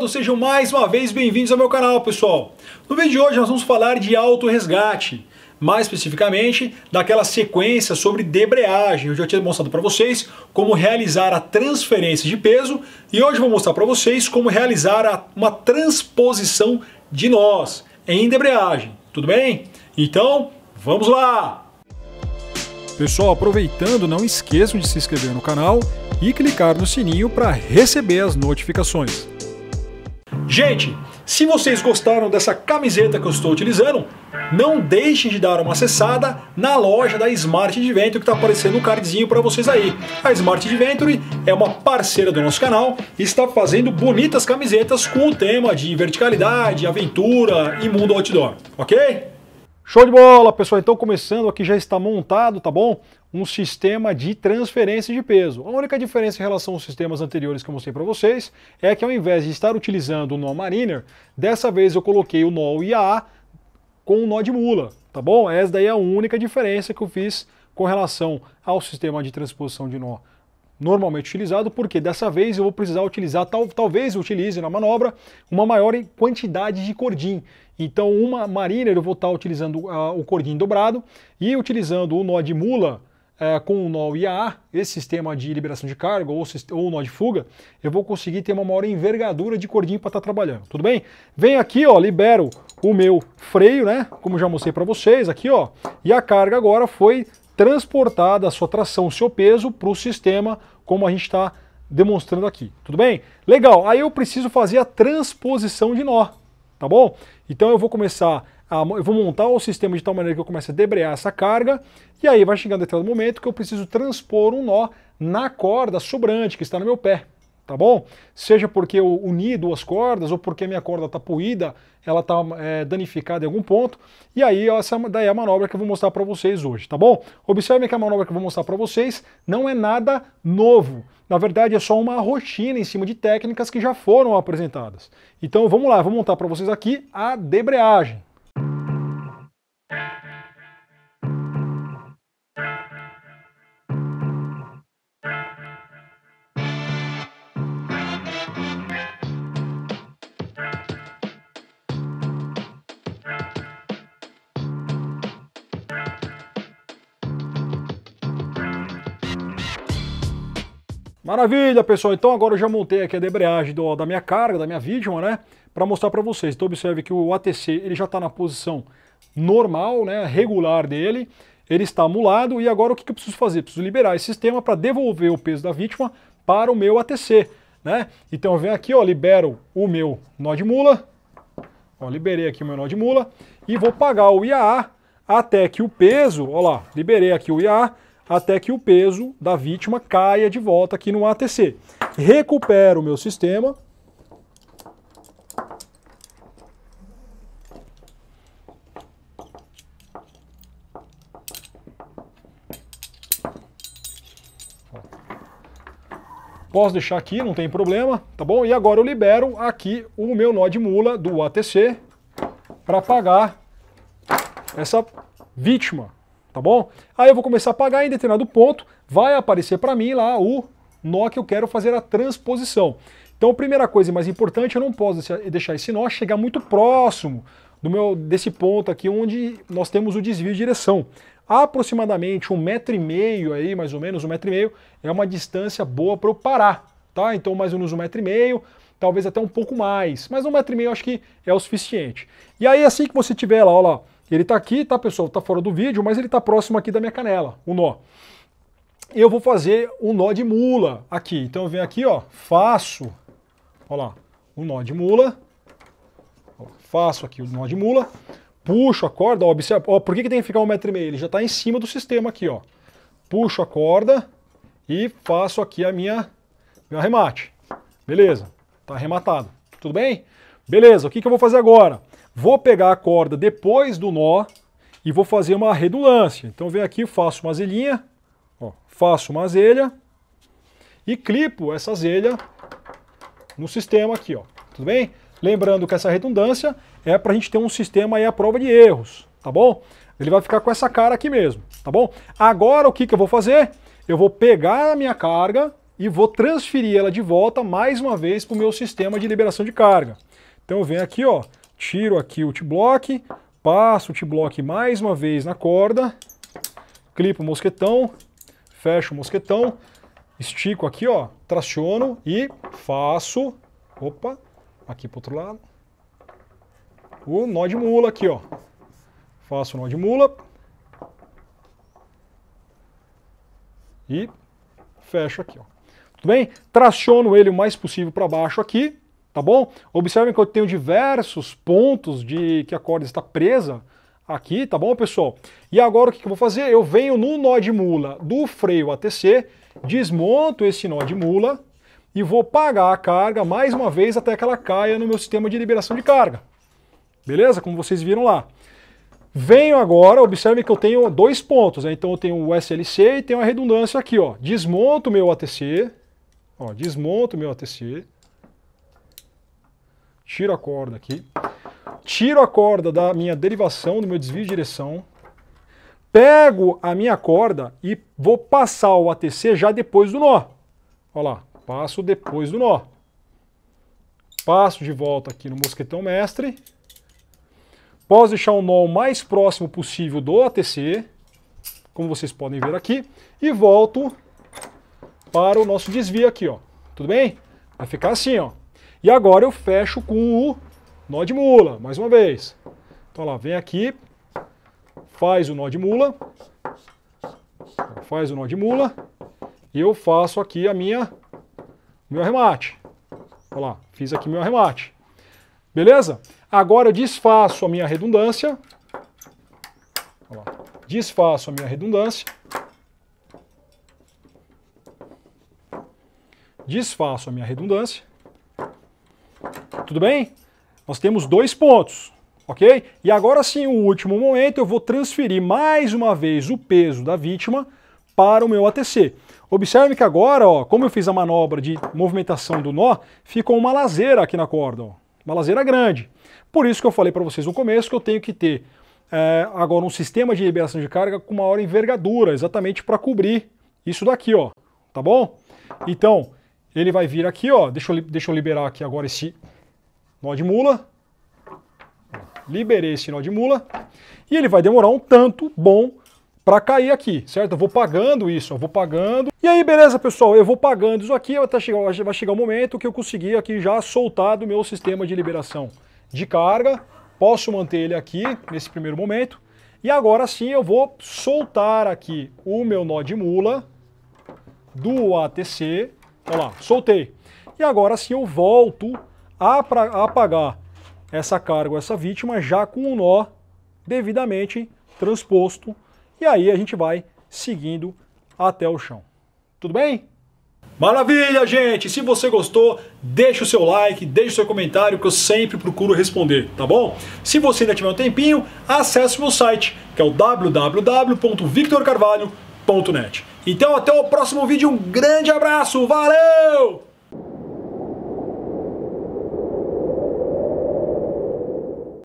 todos, sejam mais uma vez bem-vindos ao meu canal, pessoal. No vídeo de hoje nós vamos falar de autorresgate, resgate mais especificamente daquela sequência sobre debreagem. Eu já tinha mostrado para vocês como realizar a transferência de peso e hoje vou mostrar para vocês como realizar uma transposição de nós em debreagem, tudo bem? Então, vamos lá! Pessoal, aproveitando, não esqueçam de se inscrever no canal e clicar no sininho para receber as notificações. Gente, se vocês gostaram dessa camiseta que eu estou utilizando, não deixem de dar uma acessada na loja da Smart Adventure que está aparecendo um cardzinho para vocês aí. A Smart Adventure é uma parceira do nosso canal e está fazendo bonitas camisetas com o tema de verticalidade, aventura e mundo outdoor, ok? Show de bola, pessoal! Então começando aqui já está montado, tá bom? um sistema de transferência de peso. A única diferença em relação aos sistemas anteriores que eu mostrei para vocês é que ao invés de estar utilizando o nó Mariner, dessa vez eu coloquei o nó IAA com o nó de mula, tá bom? Essa daí é a única diferença que eu fiz com relação ao sistema de transposição de nó normalmente utilizado, porque dessa vez eu vou precisar utilizar, tal, talvez utilize na manobra, uma maior quantidade de cordim. Então, uma mariner eu vou estar utilizando uh, o cordim dobrado e utilizando o nó de mula é, com o nó IAA, esse sistema de liberação de carga ou, ou o nó de fuga, eu vou conseguir ter uma maior envergadura de cordinho para estar tá trabalhando, tudo bem? vem aqui, ó, libero o meu freio, né, como já mostrei para vocês aqui, ó, e a carga agora foi transportada, a sua tração, o seu peso para o sistema, como a gente está demonstrando aqui, tudo bem? Legal, aí eu preciso fazer a transposição de nó, tá bom? Então eu vou começar eu vou montar o sistema de tal maneira que eu comece a debrear essa carga, e aí vai chegar um determinado momento que eu preciso transpor um nó na corda sobrante que está no meu pé, tá bom? Seja porque eu uni duas cordas, ou porque a minha corda está poída, ela está é, danificada em algum ponto, e aí essa é daí é a manobra que eu vou mostrar para vocês hoje, tá bom? Observe que a manobra que eu vou mostrar para vocês não é nada novo, na verdade é só uma rotina em cima de técnicas que já foram apresentadas. Então vamos lá, vou montar para vocês aqui a debreagem. Maravilha, pessoal. Então agora eu já montei aqui a debreagem do, da minha carga, da minha vítima, né? Para mostrar para vocês. Então observe que o ATC ele já está na posição normal, né? Regular dele. Ele está amulado e agora o que, que eu preciso fazer? Preciso liberar esse sistema para devolver o peso da vítima para o meu ATC, né? Então eu venho aqui, ó, libero o meu nó de mula. Ó, liberei aqui o meu nó de mula e vou pagar o IAA até que o peso, ó lá, liberei aqui o IAA até que o peso da vítima caia de volta aqui no ATC. Recupero o meu sistema. Posso deixar aqui, não tem problema, tá bom? E agora eu libero aqui o meu nó de mula do ATC para pagar essa vítima, tá bom? Aí eu vou começar a pagar em determinado ponto, vai aparecer para mim lá o nó que eu quero fazer a transposição. Então, primeira coisa mais importante, eu não posso deixar esse nó chegar muito próximo do meu desse ponto aqui onde nós temos o desvio de direção. Aproximadamente um metro e meio aí, mais ou menos um metro e meio, é uma distância boa para eu parar, tá? Então, mais ou menos um metro e meio, talvez até um pouco mais, mas um metro e meio acho que é o suficiente. E aí, assim que você tiver lá, ó lá, ele está aqui, tá pessoal, está fora do vídeo, mas ele está próximo aqui da minha canela, o nó. Eu vou fazer um nó de mula aqui. Então eu venho aqui, ó, faço, ó lá, um nó de mula, ó, faço aqui o nó de mula, puxo a corda, ó, observa, ó, por que, que tem que ficar um metro e meio? Ele já está em cima do sistema aqui, ó. Puxo a corda e faço aqui a minha, meu arremate. Beleza, tá arrematado. Tudo bem? Beleza, o que, que eu vou fazer agora? Vou pegar a corda depois do nó e vou fazer uma redundância. Então venho aqui, faço uma zelinha, ó, faço uma zelha e clipo essa zelha no sistema aqui, ó. Tudo bem? Lembrando que essa redundância é para a gente ter um sistema aí à prova de erros, tá bom? Ele vai ficar com essa cara aqui mesmo, tá bom? Agora o que, que eu vou fazer? Eu vou pegar a minha carga e vou transferir ela de volta mais uma vez para o meu sistema de liberação de carga. Então eu venho aqui, ó, tiro aqui o T-Block, passo o T-Block mais uma vez na corda, clipo o mosquetão, fecho o mosquetão, estico aqui, ó, traciono e faço, opa, aqui para o outro lado, o nó de mula aqui, ó. Faço o nó de mula e fecho aqui, ó. Tudo bem? Traciono ele o mais possível para baixo aqui, tá bom? Observem que eu tenho diversos pontos de que a corda está presa aqui, tá bom, pessoal? E agora o que, eu vou fazer? Eu venho no nó de mula do freio ATC, desmonto esse nó de mula e vou pagar a carga mais uma vez até que ela caia no meu sistema de liberação de carga. Beleza? Como vocês viram lá. Venho agora, observe que eu tenho dois pontos, né? então eu tenho o SLC e tenho a redundância aqui, ó. Desmonto meu ATC, ó, desmonto meu ATC, tiro a corda aqui, tiro a corda da minha derivação, do meu desvio de direção, pego a minha corda e vou passar o ATC já depois do nó. Olha lá, passo depois do nó. Passo de volta aqui no mosquetão mestre. Posso deixar o nó o mais próximo possível do ATC, como vocês podem ver aqui, e volto para o nosso desvio aqui, ó. Tudo bem? Vai ficar assim, ó. E agora eu fecho com o nó de mula, mais uma vez. Então lá, vem aqui, faz o nó de mula, faz o nó de mula, e eu faço aqui a minha, meu arremate. Olha lá, fiz aqui meu arremate. Beleza? Agora eu desfaço a minha redundância. Lá, desfaço a minha redundância. Desfaço a minha redundância tudo bem? Nós temos dois pontos, ok? E agora sim, o último momento, eu vou transferir mais uma vez o peso da vítima para o meu ATC. Observe que agora, ó, como eu fiz a manobra de movimentação do nó, ficou uma lazeira aqui na corda, ó, uma lazeira grande. Por isso que eu falei para vocês no começo que eu tenho que ter é, agora um sistema de liberação de carga com maior envergadura, exatamente para cobrir isso daqui, ó, tá bom? Então, ele vai vir aqui, ó, deixa eu, deixa eu liberar aqui agora esse nó de mula, liberei esse nó de mula, e ele vai demorar um tanto bom para cair aqui, certo? Eu vou pagando isso, eu vou pagando. E aí, beleza, pessoal, eu vou pagando isso aqui até chegar, vai chegar o um momento que eu consegui aqui já soltar do meu sistema de liberação de carga. Posso manter ele aqui nesse primeiro momento. E agora sim eu vou soltar aqui o meu nó de mula do ATC. Olha lá, soltei. E agora sim eu volto a, apagar essa carga ou essa vítima já com o um nó devidamente transposto e aí a gente vai seguindo até o chão. Tudo bem? Maravilha, gente! Se você gostou, deixa o seu like, deixa o seu comentário que eu sempre procuro responder, tá bom? Se você ainda tiver um tempinho, acesse o meu site, que é o www.victorcarvalho.net. Então até o próximo vídeo, um grande abraço, valeu!